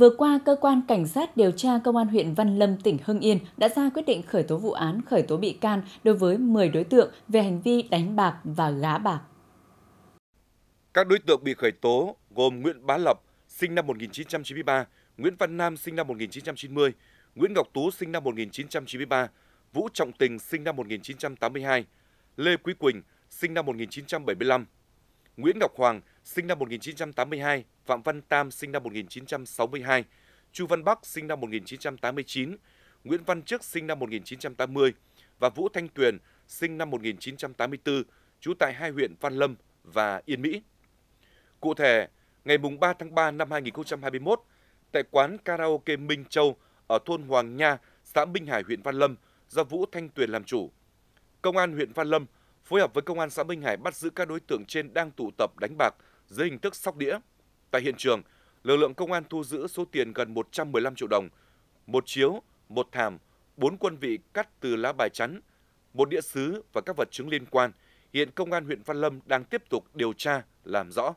Vừa qua, cơ quan cảnh sát điều tra công an huyện Văn Lâm, tỉnh Hưng Yên đã ra quyết định khởi tố vụ án, khởi tố bị can đối với 10 đối tượng về hành vi đánh bạc và gá bạc. Các đối tượng bị khởi tố gồm Nguyễn Bá Lập, sinh năm 1993, Nguyễn Văn Nam sinh năm 1990, Nguyễn Ngọc Tú sinh năm 1993, Vũ Trọng Tình sinh năm 1982, Lê Quý Quỳnh sinh năm 1975, Nguyễn Ngọc Hoàng, sinh năm 1982, Phạm Văn Tam, sinh năm 1962, Chu Văn Bắc, sinh năm 1989, Nguyễn Văn Chức sinh năm 1980 và Vũ Thanh Tuyền, sinh năm 1984, trú tại hai huyện Văn Lâm và Yên Mỹ. Cụ thể, ngày 3 tháng 3 năm 2021, tại quán karaoke Minh Châu ở thôn Hoàng Nha, xã Minh Hải, huyện Văn Lâm, do Vũ Thanh Tuyền làm chủ. Công an huyện Văn Lâm phối hợp với công an xã Minh Hải bắt giữ các đối tượng trên đang tụ tập đánh bạc dưới hình thức sóc đĩa. Tại hiện trường, lực lượng công an thu giữ số tiền gần 115 triệu đồng, một chiếu, một thảm, bốn quân vị cắt từ lá bài chắn, một đĩa xứ và các vật chứng liên quan. Hiện công an huyện Văn Lâm đang tiếp tục điều tra làm rõ.